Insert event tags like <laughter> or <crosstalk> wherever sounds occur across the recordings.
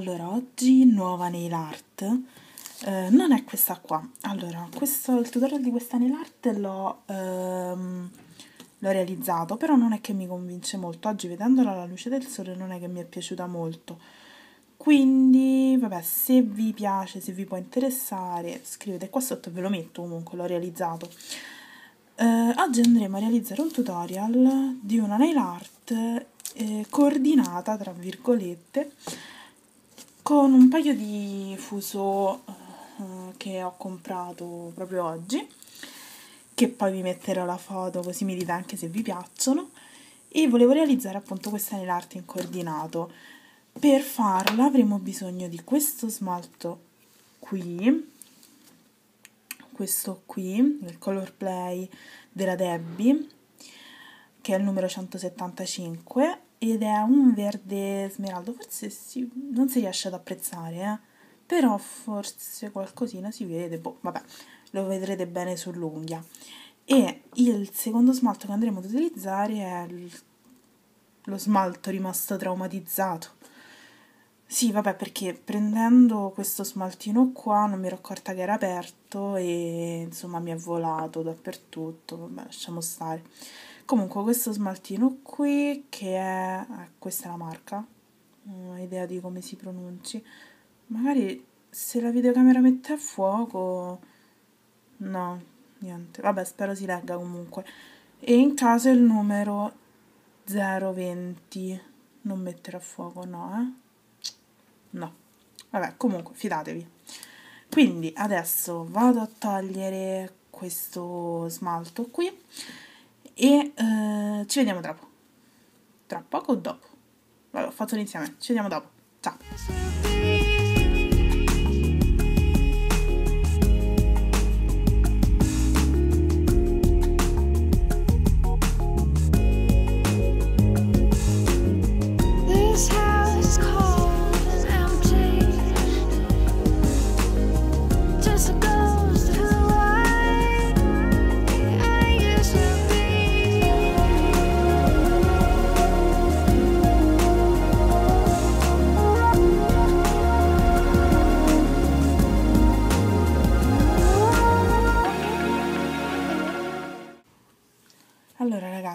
Allora, oggi nuova nail art, eh, non è questa qua. Allora, questo, il tutorial di questa nail art l'ho ehm, realizzato, però non è che mi convince molto. Oggi vedendola alla luce del sole non è che mi è piaciuta molto. Quindi, vabbè, se vi piace, se vi può interessare, scrivete qua sotto, ve lo metto comunque, l'ho realizzato. Eh, oggi andremo a realizzare un tutorial di una nail art eh, coordinata, tra virgolette, con un paio di fuso uh, che ho comprato proprio oggi che poi vi metterò la foto così mi dite anche se vi piacciono e volevo realizzare appunto questa nail art in coordinato per farla avremo bisogno di questo smalto qui questo qui, il Color Play della Debbie che è il numero 175 ed è un verde smeraldo, forse si, non si riesce ad apprezzare, eh? però forse qualcosina si vede, boh, vabbè, lo vedrete bene sull'unghia. E il secondo smalto che andremo ad utilizzare è lo smalto rimasto traumatizzato. Sì, vabbè, perché prendendo questo smaltino qua non mi ero accorta che era aperto e insomma mi è volato dappertutto, vabbè, lasciamo stare comunque questo smaltino qui che è eh, questa è la marca non mm, ho idea di come si pronunci magari se la videocamera mette a fuoco no niente vabbè spero si legga comunque e in caso è il numero 020 non mettere a fuoco no eh no vabbè comunque fidatevi quindi adesso vado a togliere questo smalto qui e eh, ci vediamo dopo. Tra poco o dopo? Vabbè, ho fatto l'insieme, ci vediamo dopo. Ciao!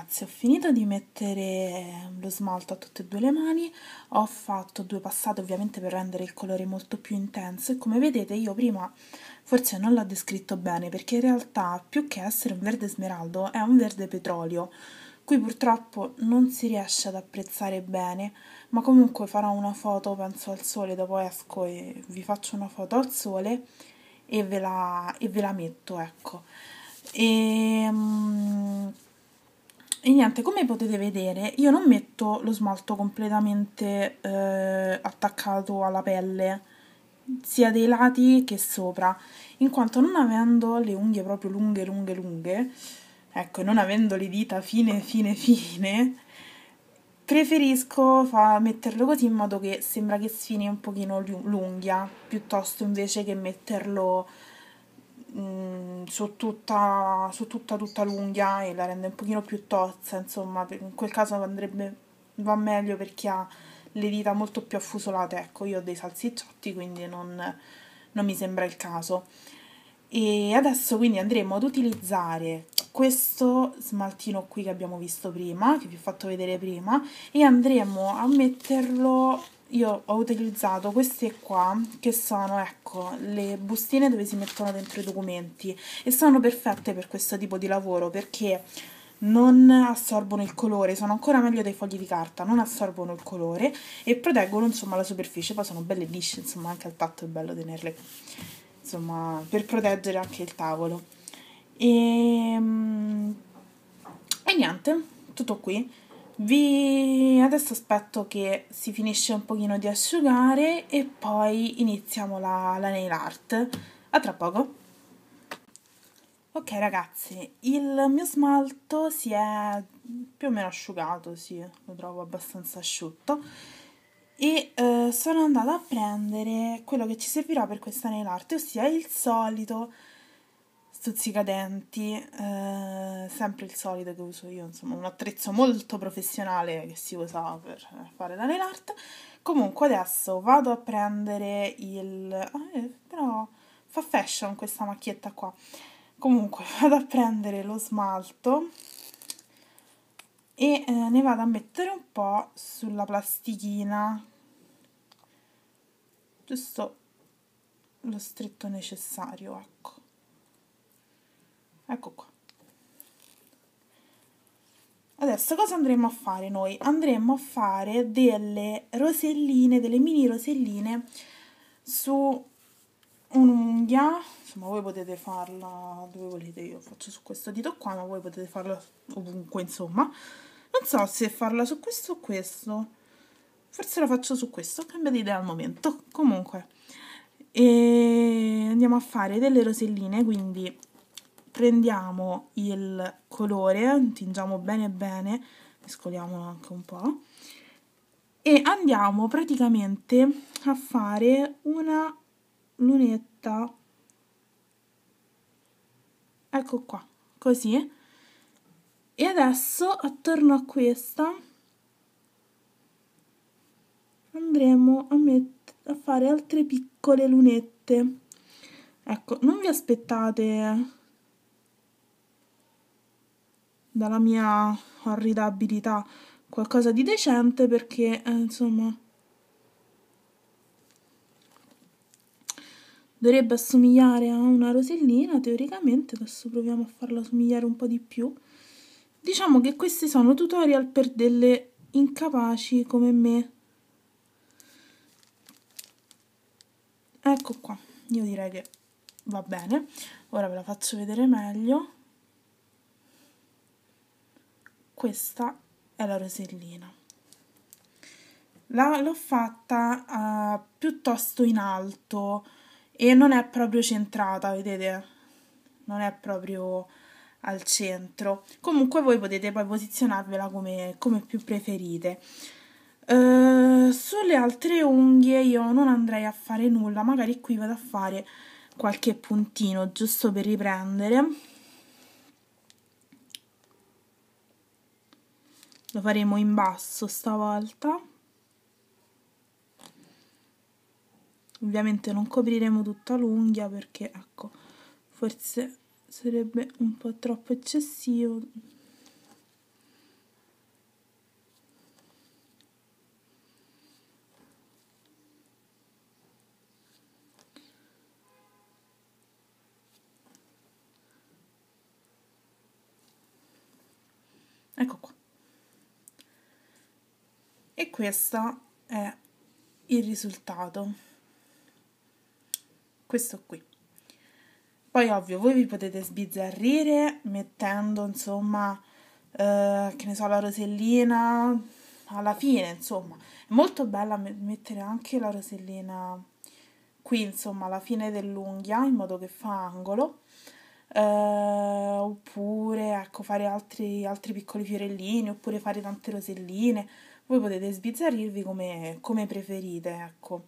ragazzi ho finito di mettere lo smalto a tutte e due le mani ho fatto due passate ovviamente per rendere il colore molto più intenso e come vedete io prima forse non l'ho descritto bene perché in realtà più che essere un verde smeraldo è un verde petrolio qui purtroppo non si riesce ad apprezzare bene ma comunque farò una foto penso al sole dopo esco e vi faccio una foto al sole e ve la, e ve la metto ecco e, ehm, e niente, come potete vedere, io non metto lo smalto completamente eh, attaccato alla pelle, sia dei lati che sopra, in quanto non avendo le unghie proprio lunghe, lunghe, lunghe, ecco, non avendo le dita fine, fine, fine, preferisco metterlo così in modo che sembra che sfini un pochino l'unghia, piuttosto invece che metterlo Mm, su, tutta, su tutta, tutta l'unghia e la rende un pochino più tozza, insomma, in quel caso andrebbe, va meglio per chi ha le dita molto più affusolate, ecco, io ho dei salsicciotti, quindi non, non mi sembra il caso. E adesso quindi andremo ad utilizzare questo smaltino qui che abbiamo visto prima, che vi ho fatto vedere prima, e andremo a metterlo, io ho utilizzato queste qua, che sono, ecco, le bustine dove si mettono dentro i documenti, e sono perfette per questo tipo di lavoro, perché non assorbono il colore, sono ancora meglio dei fogli di carta, non assorbono il colore e proteggono insomma la superficie, poi sono belle lisce, insomma anche al tatto è bello tenerle insomma, per proteggere anche il tavolo. E, mm, e niente, tutto qui. Vi adesso aspetto che si finisce un pochino di asciugare e poi iniziamo la, la nail art. A tra poco. Ok ragazzi, il mio smalto si è più o meno asciugato, sì, lo trovo abbastanza asciutto e eh, sono andata a prendere quello che ci servirà per questa nail art, ossia il solito stuzzicadenti, eh, sempre il solito che uso io, insomma un attrezzo molto professionale che si usa per fare la nail art. Comunque adesso vado a prendere il... Ah, eh, però fa fashion questa macchietta qua. Comunque <laughs> vado a prendere lo smalto e eh, ne vado a mettere un po' sulla plastichina giusto lo stretto necessario ecco ecco qua Adesso cosa andremo a fare noi? Andremo a fare delle roselline, delle mini roselline su un'unghia insomma voi potete farla dove volete io faccio su questo dito qua ma voi potete farla ovunque insomma non so se farla su questo o questo forse la faccio su questo cambia di idea al momento comunque e andiamo a fare delle roselline quindi prendiamo il colore tingiamo bene bene mescoliamolo anche un po' e andiamo praticamente a fare una lunetta ecco qua così e adesso attorno a questa andremo a, a fare altre piccole lunette ecco non vi aspettate dalla mia orrida abilità qualcosa di decente perché eh, insomma dovrebbe assomigliare a una rosellina teoricamente, adesso proviamo a farla somigliare un po' di più. Diciamo che questi sono tutorial per delle incapaci come me. Ecco qua, io direi che va bene. Ora ve la faccio vedere meglio. Questa è la rosellina. L'ho fatta uh, piuttosto in alto, e non è proprio centrata, vedete? Non è proprio al centro. Comunque voi potete poi posizionarvela come, come più preferite. Uh, sulle altre unghie io non andrei a fare nulla, magari qui vado a fare qualche puntino giusto per riprendere. Lo faremo in basso stavolta. ovviamente non copriremo tutta l'unghia perché ecco forse sarebbe un po' troppo eccessivo ecco qua e questo è il risultato questo qui. Poi ovvio, voi vi potete sbizzarrire mettendo insomma, eh, che ne so, la rosellina alla fine, insomma. È molto bella mettere anche la rosellina qui, insomma, alla fine dell'unghia, in modo che fa angolo. Eh, oppure, ecco, fare altri, altri piccoli fiorellini, oppure fare tante roselline. Voi potete sbizzarrirvi come, come preferite, ecco.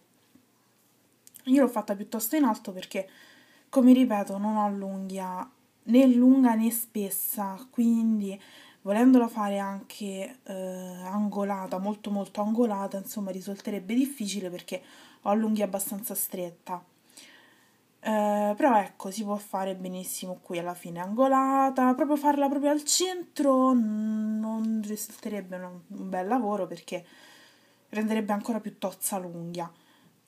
Io l'ho fatta piuttosto in alto perché, come ripeto, non ho l'unghia né lunga né spessa, quindi volendola fare anche eh, angolata, molto molto angolata, insomma risulterebbe difficile perché ho l'unghia abbastanza stretta. Eh, però ecco, si può fare benissimo qui alla fine angolata, proprio farla proprio al centro non risulterebbe un, un bel lavoro perché renderebbe ancora più tozza l'unghia.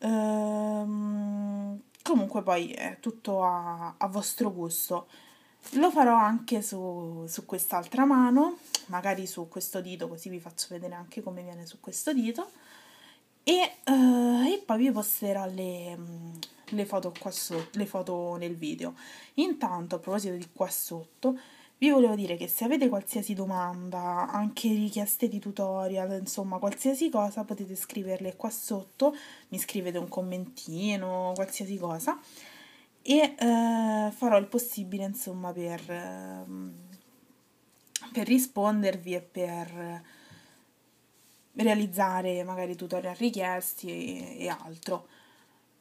Ehm, comunque poi è tutto a, a, vostro gusto. Lo farò anche su, su quest'altra mano, magari su questo dito, così vi faccio vedere anche come viene su questo dito. E, eh, e poi vi posterò le, le foto qua sotto, le foto nel video. Intanto, a proposito di qua sotto, vi volevo dire che se avete qualsiasi domanda, anche richieste di tutorial, insomma qualsiasi cosa potete scriverle qua sotto, mi scrivete un commentino, qualsiasi cosa e eh, farò il possibile insomma per, ehm, per rispondervi e per realizzare magari tutorial richiesti e, e altro.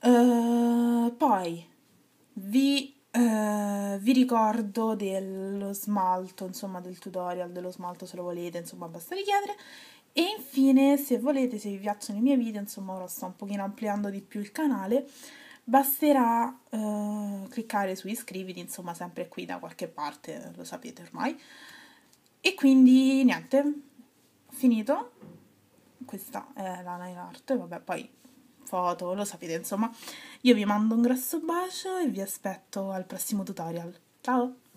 Uh, poi vi eh, vi ricordo dello smalto, insomma del tutorial dello smalto se lo volete, insomma basta richiedere. E infine, se volete, se vi piacciono i miei video, insomma ora sto un pochino ampliando di più il canale, basterà uh, cliccare su iscriviti, insomma sempre qui da qualche parte, lo sapete ormai. E quindi niente, finito. Questa è la line art, vabbè poi foto, lo sapete, insomma. Io vi mando un grosso bacio e vi aspetto al prossimo tutorial. Ciao!